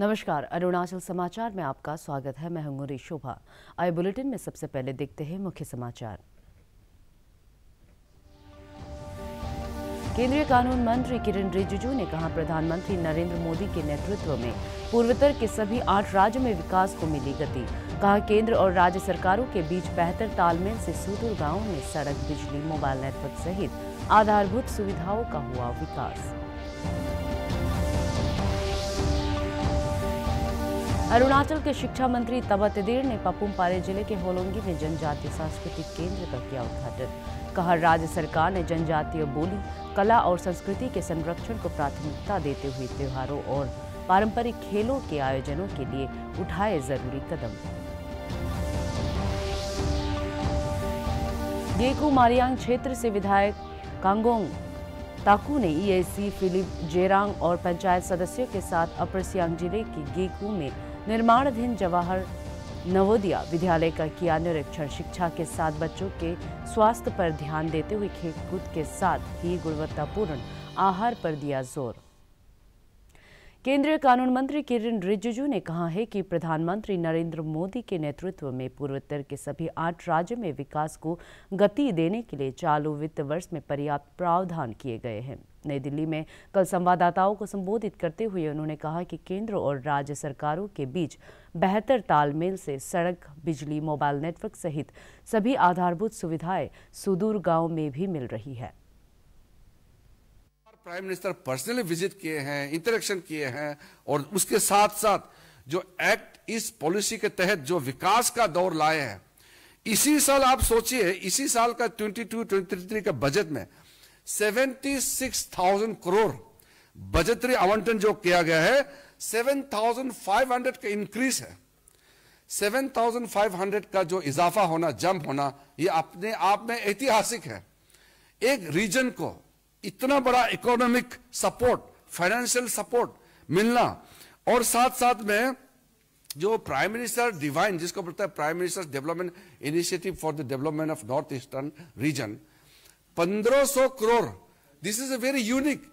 नमस्कार अरुणाचल समाचार में आपका स्वागत है मैं शोभा आई बुलेटिन में सबसे पहले देखते हैं मुख्य समाचार केंद्रीय कानून मंत्री किरण रिजिजू ने कहा प्रधानमंत्री नरेंद्र मोदी के नेतृत्व में पूर्वोत्तर के सभी आठ राज्यों में विकास को मिली गति कहा केंद्र और राज्य सरकारों के बीच बेहतर तालमेल से सुदूर गांवों में सड़क बिजली मोबाइल नेटवर्क सहित आधारभूत सुविधाओं का हुआ विकास अरुणाचल के शिक्षा मंत्री तबा देर ने पारे जिले के होलोंगी में जनजातीय सांस्कृतिक केंद्र का किया उद्घाटन कहा राज्य सरकार ने जनजातीय बोली कला और संस्कृति के संरक्षण को प्राथमिकता देते हुए त्योहारों और पारंपरिक खेलों के आयोजनों के लिए उठाए जरूरी कदम गेकू मारियांग क्षेत्र से विधायक कांगोंग ताकू ने ईएसी e फिलिप जेरांग और पंचायत सदस्यों के साथ अपर सियांग जिले के गेकू में निर्माणाधीन जवाहर नवोदिया विद्यालय का किया निरीक्षण शिक्षा के साथ बच्चों के स्वास्थ्य पर ध्यान देते हुए खेलकूद के साथ ही गुणवत्तापूर्ण आहार पर दिया जोर केंद्रीय कानून मंत्री किरण रिजिजू ने कहा है कि प्रधानमंत्री नरेंद्र मोदी के नेतृत्व में पूर्वोत्तर के सभी आठ राज्यों में विकास को गति देने के लिए चालू वित्त वर्ष में पर्याप्त प्रावधान किए गए हैं नई दिल्ली में कल संवाददाताओं को संबोधित करते हुए उन्होंने कहा कि केंद्र और राज्य सरकारों के बीच बेहतर तालमेल से सड़क बिजली मोबाइल नेटवर्क सहित सभी आधारभूत सुविधाएं सुदूर गाँव में भी मिल रही है प्राइम मिनिस्टर पर्सनली विजिट किए हैं इंटरेक्शन किए हैं और उसके साथ साथ जो एक्ट इस पॉलिसी के तहत जो विकास का दौर लाए हैं इसी साल आप सोचिए इसी साल का 22-23 के बजट में 76,000 करोड़ बजटरी आवंटन जो किया गया है 7,500 का इंक्रीज है 7,500 का जो इजाफा होना जंप होना ये अपने आप में ऐतिहासिक है एक रीजन को इतना बड़ा इकोनॉमिक सपोर्ट फाइनेंशियल सपोर्ट मिलना और साथ साथ में जो प्राइम मिनिस्टर डिवाइन जिसको बोलता है prime minister development initiative for the development of north eastern region 1500 crore this is a very unique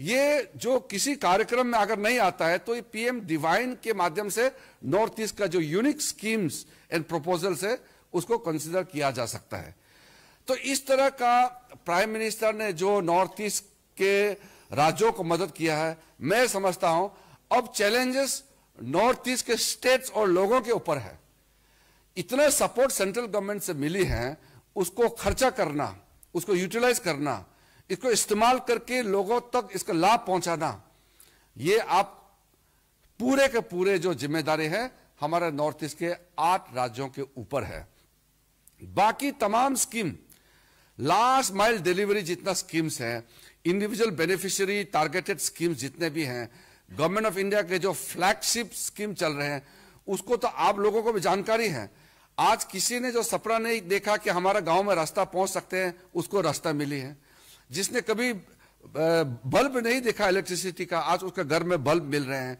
ये जो किसी कार्यक्रम में अगर नहीं आता है तो ये पीएम डिवाइन के माध्यम से नॉर्थ ईस्ट का जो यूनिक स्कीम्स एंड प्रपोजल्स है उसको कंसिडर किया जा सकता है तो इस तरह का प्राइम मिनिस्टर ने जो नॉर्थ ईस्ट के राज्यों को मदद किया है मैं समझता हूं अब चैलेंजेस नॉर्थ ईस्ट के स्टेट्स और लोगों के ऊपर है इतना सपोर्ट सेंट्रल गवर्नमेंट से मिली है उसको खर्चा करना उसको यूटिलाइज करना इसको इस्तेमाल करके लोगों तक इसका लाभ पहुंचाना ये आप पूरे के पूरे जो जिम्मेदारी है हमारे नॉर्थ ईस्ट के आठ राज्यों के ऊपर है बाकी तमाम स्कीम लास्ट माइल डिलीवरी जितना स्कीम्स हैं इंडिविजुअल बेनिफिशियरी टारगेटेड स्कीम्स जितने भी हैं गवर्नमेंट ऑफ इंडिया के जो फ्लैगशिप स्कीम चल रहे हैं उसको तो आप लोगों को भी जानकारी है आज किसी ने जो सपना नहीं देखा कि हमारा गांव में रास्ता पहुंच सकते हैं उसको रास्ता मिली है जिसने कभी बल्ब नहीं देखा इलेक्ट्रिसिटी का आज उसके घर में बल्ब मिल रहे हैं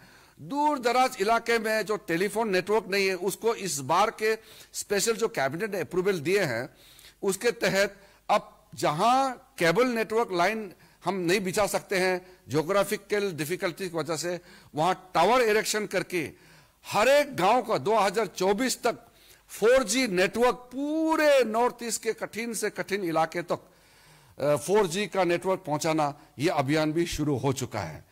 दूर दराज इलाके में जो टेलीफोन नेटवर्क नहीं है उसको इस बार के स्पेशल जो कैबिनेट ने अप्रूवल दिए हैं उसके तहत अब जहां केबल नेटवर्क लाइन हम नहीं बिछा सकते हैं जोग्राफिकल डिफिकल्टी की वजह से वहां टावर इरेक्शन करके हर एक गांव का 2024 तक जी नेटवर्क पूरे नॉर्थ ईस्ट के कठिन से कठिन इलाके तक फोर जी का नेटवर्क पहुंचाना ये अभियान भी शुरू हो चुका है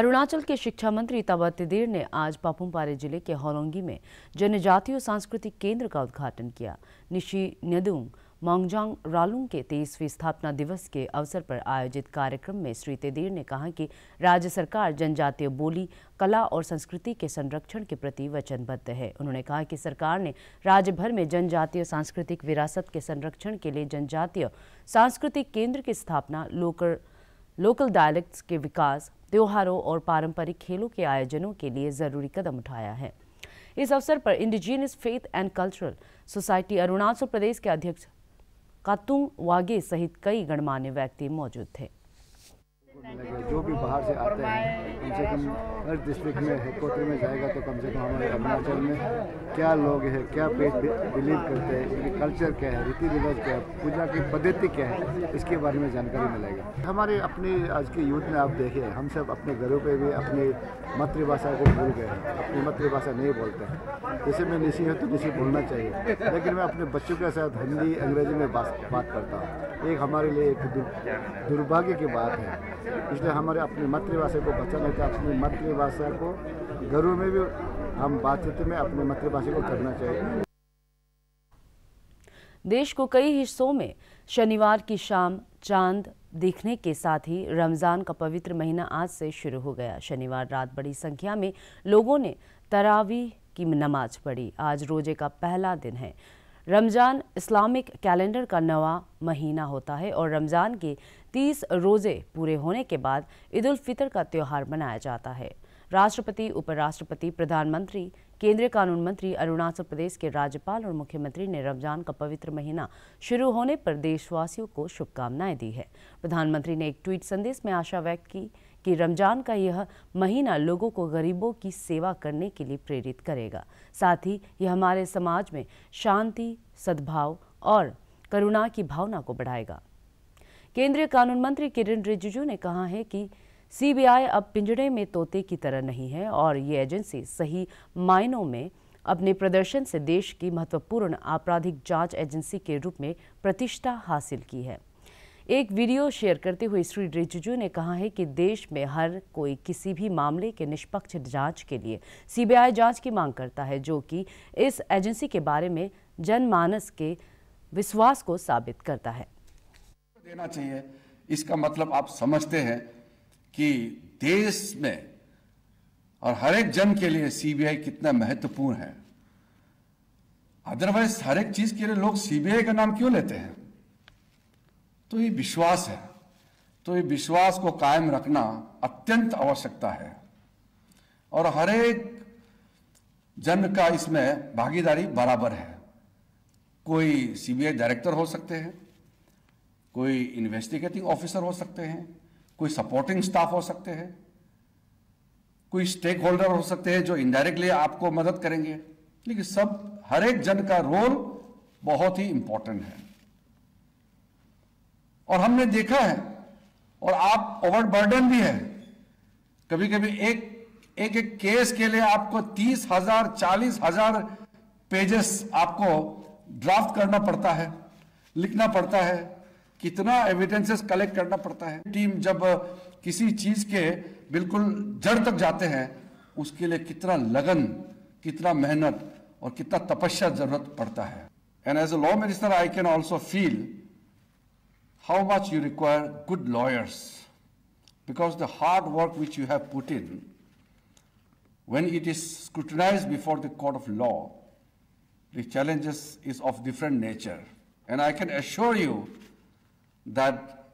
अरुणाचल के शिक्षा मंत्री ताबा तिदिर ने आज पापुमपारे जिले के होलोंगी में जनजातीय सांस्कृतिक केंद्र का उद्घाटन किया निशी नेदुंग मांगजांग रालुंग के तेईसवीं स्थापना दिवस के अवसर पर आयोजित कार्यक्रम में श्री तेदीर ने कहा कि राज्य सरकार जनजातीय बोली कला और संस्कृति के संरक्षण के प्रति वचनबद्ध है उन्होंने कहा कि सरकार ने राज्य भर में जनजातीय सांस्कृतिक विरासत के संरक्षण के लिए जनजातीय सांस्कृतिक केंद्र की स्थापना लोकल लोकल डायलेक्ट्स के विकास त्योहारों और पारंपरिक खेलों के आयोजनों के लिए जरूरी कदम उठाया है इस अवसर पर indigenous faith and cultural society Arunachal Pradesh के अध्यक्ष कातुंग वागे सहित कई गणमान्य व्यक्ति मौजूद थे जो भी बाहर से आते हैं कम से कम हर डिस्ट्रिक्ट में हेडकोर्टर में जाएगा तो कम से कम हमारे अरुणाचल में क्या लोग हैं क्या पेट बिलीव करते हैं इनके कल्चर क्या है रीति रिवाज क्या है पूजा की पद्धति क्या है इसके बारे में जानकारी मिलेगी हमारे अपने आज के यूथ में आप देखिए हम सब अपने घरों पर भी अपनी मातृभाषा को भूल गए हैं अपनी मातृभाषा नहीं बोलते हैं जैसे मैं निशी हूँ तो निशी बोलना चाहिए लेकिन मैं अपने बच्चों के साथ हिंदी अंग्रेजी में बात करता हूँ एक हमारे लिए एक दुर्भाग्य की बात है इसलिए हमारे अपनी मातृभाषा को बचाने का अपनी मातृभाषा को घरों में भी हम बातचीत में अपनी मातृभाषा को करना चाहिए देश को कई हिस्सों में शनिवार की शाम चांद देखने के साथ ही रमज़ान का पवित्र महीना आज से शुरू हो गया शनिवार रात बड़ी संख्या में लोगों ने तरावी की नमाज पढ़ी आज रोजे का पहला दिन है रमज़ान इस्लामिक कैलेंडर का नवा महीना होता है और रमज़ान के तीस रोजे पूरे होने के बाद ईद उल फितर का त्यौहार मनाया जाता है राष्ट्रपति उपराष्ट्रपति प्रधानमंत्री केंद्रीय कानून मंत्री अरुणाचल प्रदेश के राज्यपाल और मुख्यमंत्री ने रमजान का पवित्र महीना शुरू होने पर देशवासियों को शुभकामनाएं दी है प्रधानमंत्री ने एक ट्वीट संदेश में आशा व्यक्त की कि रमजान का यह महीना लोगों को गरीबों की सेवा करने के लिए प्रेरित करेगा साथ ही यह हमारे समाज में शांति सद्भाव और करुणा की भावना को बढ़ाएगा केंद्रीय कानून मंत्री किरण रिजिजू ने कहा है कि सीबीआई अब पिंजड़े में तोते की तरह नहीं है और ये एजेंसी सही मायनों में अपने प्रदर्शन से देश की महत्वपूर्ण आपराधिक जांच एजेंसी के रूप में प्रतिष्ठा हासिल की है एक वीडियो शेयर करते हुए श्री रिजिजू ने कहा है कि देश में हर कोई किसी भी मामले के निष्पक्ष जांच के लिए सीबीआई जांच की मांग करता है जो कि इस एजेंसी के बारे में जनमानस के विश्वास को साबित करता है देना चाहिए इसका मतलब आप समझते हैं कि देश में और हर एक जन के लिए सीबीआई कितना महत्वपूर्ण है अदरवाइज हर एक चीज के लिए लोग सीबीआई का नाम क्यों लेते हैं तो ये विश्वास है तो ये विश्वास को कायम रखना अत्यंत आवश्यकता है और हर एक जन का इसमें भागीदारी बराबर है कोई सीबीआई डायरेक्टर हो सकते हैं कोई इन्वेस्टिगेटिंग ऑफिसर हो सकते हैं कोई सपोर्टिंग स्टाफ हो सकते हैं कोई स्टेक होल्डर हो सकते हैं जो इनडायरेक्टली आपको मदद करेंगे लेकिन सब हर एक जन का रोल बहुत ही इंपॉर्टेंट है और हमने देखा है और आप ओवरबर्डन भी है कभी कभी एक एक एक केस के लिए आपको तीस हजार चालीस हजार पेजेस आपको ड्राफ्ट करना पड़ता है लिखना पड़ता है कितना एविडेंसेस कलेक्ट करना पड़ता है टीम जब किसी चीज के बिल्कुल जड़ तक जाते हैं उसके लिए कितना लगन कितना मेहनत और कितना तपस्या जरूरत पड़ता है and as a law minister I can also feel how much you require good lawyers because the hard work which you have put in when it is scrutinise before the court of law the challenges is of different nature and I can assure you that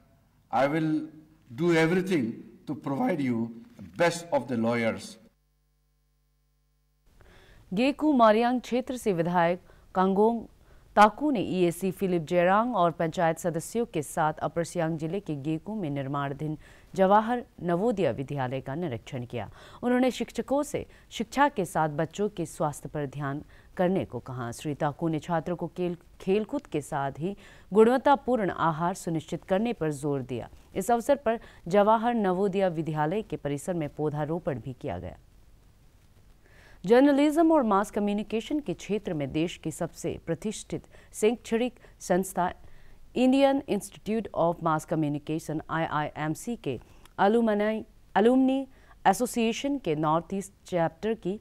I will do everything to provide you best of the lawyers. Geku Mariyang क्षेत्र से विधायक कांगोंग ताकू ने EAC Philip जेरांग और पंचायत सदस्यों के साथ अपर सियांग जिले के गेकू में निर्माणाधीन जवाहर नवोदय विद्यालय का निरीक्षण किया उन्होंने शिक्षकों से शिक्षा के साथ बच्चों के स्वास्थ्य पर ध्यान करने को कहा श्री ताकू ने छात्रों को खेल खेलकूद के साथ ही गुणवत्तापूर्ण आहार सुनिश्चित करने पर जोर दिया इस अवसर पर जवाहर नवोदय विद्यालय के परिसर में पौधारोपण भी किया गया जर्नलिज्म और मास कम्युनिकेशन के क्षेत्र में देश की सबसे प्रतिष्ठित शैक्षणिक संस्था Indian Institute of Mass Communication IIMC के अलुमनाई अलुमनी एसोसिएशन के नॉर्थ ईस्ट चैप्टर की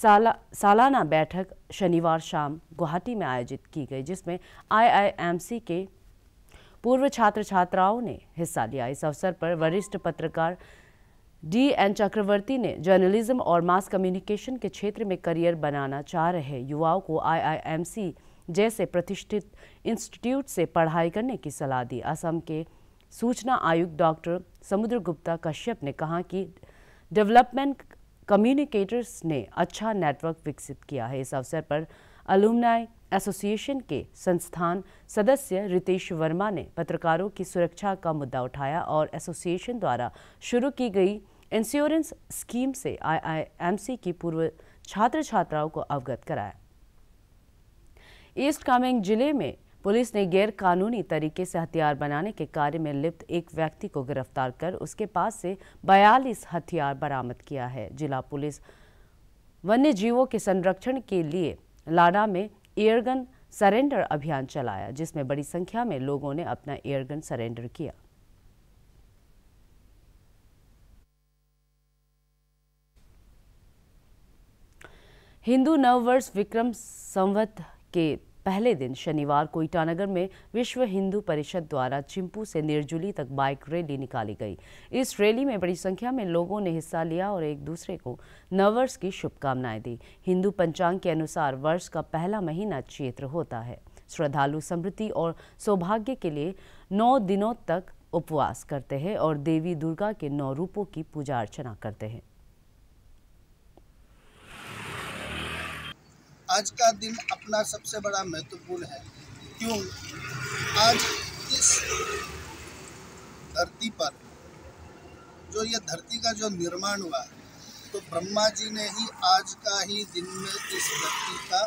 साला सालाना बैठक शनिवार शाम गुवाहाटी में आयोजित की गई जिसमें आईआईएमसी के पूर्व छात्र छात्राओं ने हिस्सा लिया इस अवसर पर वरिष्ठ पत्रकार डी एन चक्रवर्ती ने जर्नलिज्म और मास कम्युनिकेशन के क्षेत्र में करियर बनाना चाह रहे युवाओं को आईआईएमसी जैसे प्रतिष्ठित इंस्टीट्यूट से पढ़ाई करने की सलाह दी असम के सूचना आयुक्त डॉक्टर समुद्र गुप्ता कश्यप ने कहा कि डेवलपमेंट कम्युनिकेटर्स ने अच्छा नेटवर्क विकसित किया है इस अवसर पर अलुमनाई एसोसिएशन के संस्थान सदस्य रितेश वर्मा ने पत्रकारों की सुरक्षा का मुद्दा उठाया और एसोसिएशन द्वारा शुरू की गई इंश्योरेंस स्कीम से आईआईएमसी की पूर्व छात्र छात्राओं को अवगत कराया ईस्ट कामेंग जिले में पुलिस ने गैर कानूनी तरीके से हथियार बनाने के कार्य में लिप्त एक व्यक्ति को गिरफ्तार कर उसके पास से बयालीस हथियार बरामद किया है जिला पुलिस वन्य जीवों के संरक्षण के लिए लाडा में एयरगन सरेंडर अभियान चलाया जिसमें बड़ी संख्या में लोगों ने अपना एयरगन सरेंडर किया हिंदू नववर्ष विक्रम संवत के पहले दिन शनिवार को ईटानगर में विश्व हिंदू परिषद द्वारा चिंपू से निर्जुली तक बाइक रैली निकाली गई इस रैली में बड़ी संख्या में लोगों ने हिस्सा लिया और एक दूसरे को नववर्ष की शुभकामनाएं दी हिंदू पंचांग के अनुसार वर्ष का पहला महीना चैत्र होता है श्रद्धालु समृद्धि और सौभाग्य के लिए नौ दिनों तक उपवास करते हैं और देवी दुर्गा के नौ रूपों की पूजा अर्चना करते हैं आज का दिन अपना सबसे बड़ा महत्वपूर्ण है क्यों आज इस धरती पर जो ये धरती का जो निर्माण हुआ तो ब्रह्मा जी ने ही आज का ही दिन में इस धरती का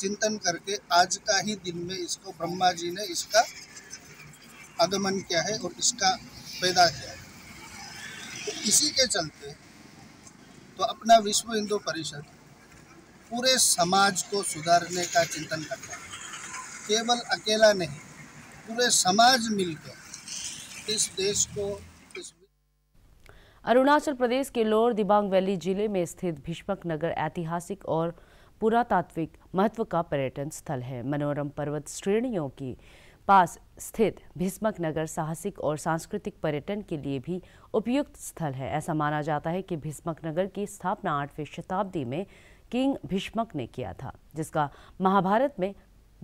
चिंतन करके आज का ही दिन में इसको ब्रह्मा जी ने इसका आगमन किया है और इसका पैदा किया है तो इसी के चलते तो अपना विश्व हिंदू परिषद पूरे समाज को सुधारने का चिंतन करता है केवल अकेला नहीं पूरे समाज मिलकर इस देश को अरुणाचल प्रदेश के लोअर दिबांग वैली जिले में स्थित भीष्मक नगर ऐतिहासिक और पुरातात्विक महत्व का पर्यटन स्थल है मनोरम पर्वत श्रेणियों के पास स्थित भीष्मक नगर साहसिक और सांस्कृतिक पर्यटन के लिए भी उपयुक्त स्थल है ऐसा माना जाता है कि भीष्मक नगर की स्थापना आठवीं शताब्दी में किंग भीष्मक ने किया था जिसका महाभारत में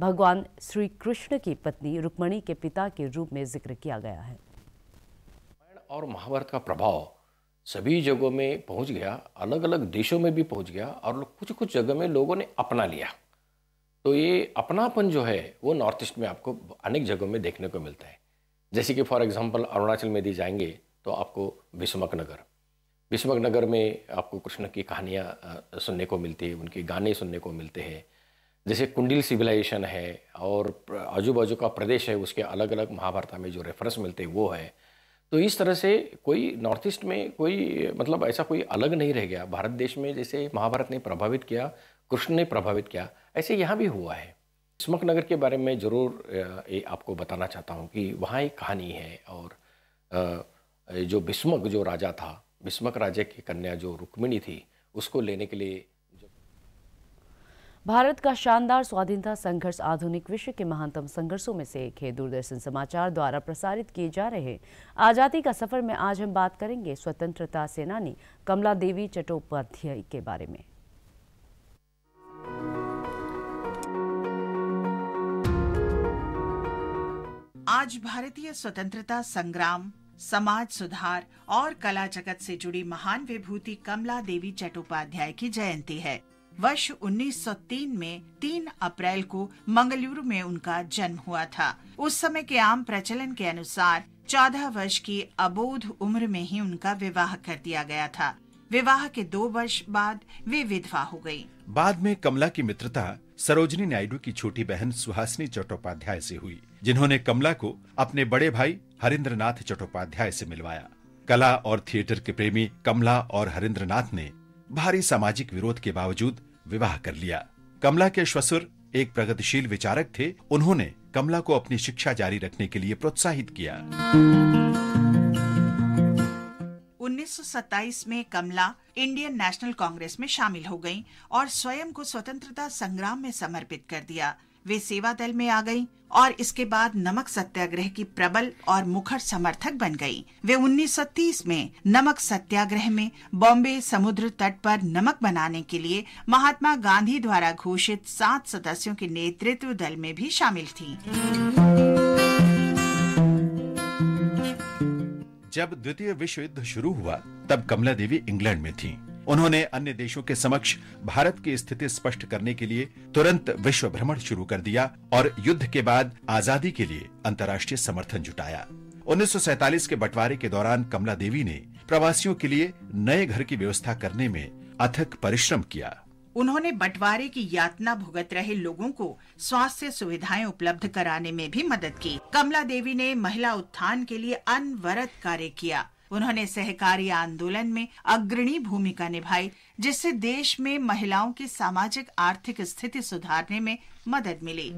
भगवान श्री कृष्ण की पत्नी रुक्मणी के पिता के रूप में जिक्र किया गया है और महाभारत का प्रभाव सभी जगहों में पहुंच गया अलग अलग देशों में भी पहुंच गया और कुछ कुछ जगह में लोगों ने अपना लिया तो ये अपनापन जो है वो नॉर्थ ईस्ट में आपको अनेक जगहों में देखने को मिलता है जैसे कि फॉर एग्जांपल अरुणाचल में दी जाएंगे तो आपको विस्मक नगर बेशबक नगर में आपको कृष्ण की कहानियाँ सुनने को मिलती है उनके गाने सुनने को मिलते हैं जैसे कुंडील सिविलाइजेशन है और आजू बाजू का प्रदेश है उसके अलग अलग महाभारता में जो रेफरेंस मिलते हैं वो है तो इस तरह से कोई नॉर्थ ईस्ट में कोई मतलब ऐसा कोई अलग नहीं रह गया भारत देश में जैसे महाभारत ने प्रभावित किया कृष्ण ने प्रभावित किया ऐसे यहाँ भी हुआ है स्मक नगर के बारे में ज़रूर ये आपको बताना चाहता हूँ कि वहाँ एक कहानी है और जो भीष्मक जो राजा था विस्मक राजे की कन्या जो रुक्मिणी थी उसको लेने के लिए भारत का शानदार स्वाधीनता संघर्ष आधुनिक विश्व के महानतम संघर्षों में से एक है दूरदर्शन समाचार द्वारा प्रसारित किए जा रहे आज़ादी का सफर में आज हम बात करेंगे स्वतंत्रता सेनानी कमला देवी चट्टोपाध्याय के बारे में आज भारतीय स्वतंत्रता संग्राम समाज सुधार और कला जगत से जुड़ी महान विभूति कमला देवी चट्टोपाध्याय की जयंती है वर्ष 1903 में 3 अप्रैल को मंगलुरु में उनका जन्म हुआ था उस समय के आम प्रचलन के अनुसार 14 वर्ष की अबोध उम्र में ही उनका विवाह कर दिया गया था विवाह के दो वर्ष बाद वे विधवा हो गयी बाद में कमला की मित्रता सरोजनी नायडू की छोटी बहन सुहासिनी चट्टोपाध्याय से हुई जिन्होंने कमला को अपने बड़े भाई हरिंद्रनाथ चट्टोपाध्याय से मिलवाया कला और थिएटर के प्रेमी कमला और हरिंद्रनाथ ने भारी सामाजिक विरोध के बावजूद विवाह कर लिया कमला के श्वसुर एक प्रगतिशील विचारक थे उन्होंने कमला को अपनी शिक्षा जारी रखने के लिए प्रोत्साहित किया 1927 में कमला इंडियन नेशनल कांग्रेस में शामिल हो गईं और स्वयं को स्वतंत्रता संग्राम में समर्पित कर दिया वे सेवा दल में आ गईं और इसके बाद नमक सत्याग्रह की प्रबल और मुखर समर्थक बन गई वे 1930 में नमक सत्याग्रह में बॉम्बे समुद्र तट पर नमक बनाने के लिए महात्मा गांधी द्वारा घोषित सात सदस्यों के नेतृत्व दल में भी शामिल थी जब द्वितीय विश्व युद्ध शुरू हुआ तब कमला देवी इंग्लैंड में थीं। उन्होंने अन्य देशों के समक्ष भारत की स्थिति स्पष्ट करने के लिए तुरंत विश्व भ्रमण शुरू कर दिया और युद्ध के बाद आजादी के लिए अंतर्राष्ट्रीय समर्थन जुटाया उन्नीस के बंटवारे के दौरान कमला देवी ने प्रवासियों के लिए नए घर की व्यवस्था करने में अथक परिश्रम किया उन्होंने बंटवारे की यातना भुगत रहे लोगों को स्वास्थ्य सुविधाएं उपलब्ध कराने में भी मदद की कमला देवी ने महिला उत्थान के लिए अनवरत कार्य किया उन्होंने सहकारी आंदोलन में अग्रणी भूमिका निभाई जिससे देश में महिलाओं की सामाजिक आर्थिक स्थिति सुधारने में मदद मिली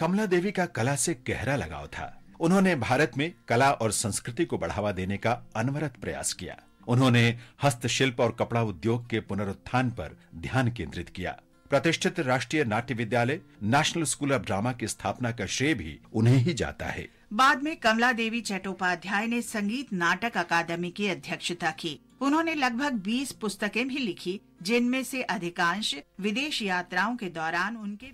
कमला देवी का कला से गहरा लगाव था उन्होंने भारत में कला और संस्कृति को बढ़ावा देने का अनवरत प्रयास किया उन्होंने हस्तशिल्प और कपड़ा उद्योग के पुनरुत्थान पर ध्यान केंद्रित किया प्रतिष्ठित राष्ट्रीय नाट्य विद्यालय नेशनल स्कूल ऑफ ड्रामा की स्थापना का श्रेय भी उन्हें ही जाता है बाद में कमला देवी चट्टोपाध्याय ने संगीत नाटक अकादमी की अध्यक्षता की उन्होंने लगभग 20 पुस्तकें भी लिखी जिनमें से अधिकांश विदेश यात्राओं के दौरान उनके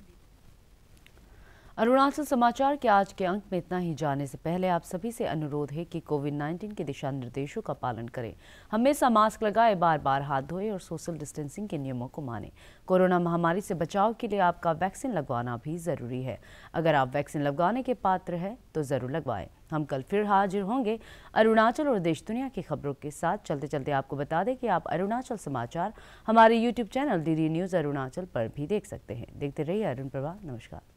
अरुणाचल समाचार के आज के अंक में इतना ही जाने से पहले आप सभी से अनुरोध है कि कोविड 19 के दिशा निर्देशों का पालन करें हमेशा मास्क लगाए बार बार हाथ धोए और सोशल डिस्टेंसिंग के नियमों को माने कोरोना महामारी से बचाव के लिए आपका वैक्सीन लगवाना भी ज़रूरी है अगर आप वैक्सीन लगवाने के पात्र हैं तो ज़रूर लगवाएं हम कल फिर हाजिर होंगे अरुणाचल और देश दुनिया की खबरों के साथ चलते चलते आपको बता दें कि आप अरुणाचल समाचार हमारे YouTube channel D News Arunachal पर भी देख सकते हैं देखते रहिए अरुण प्रभा नमस्कार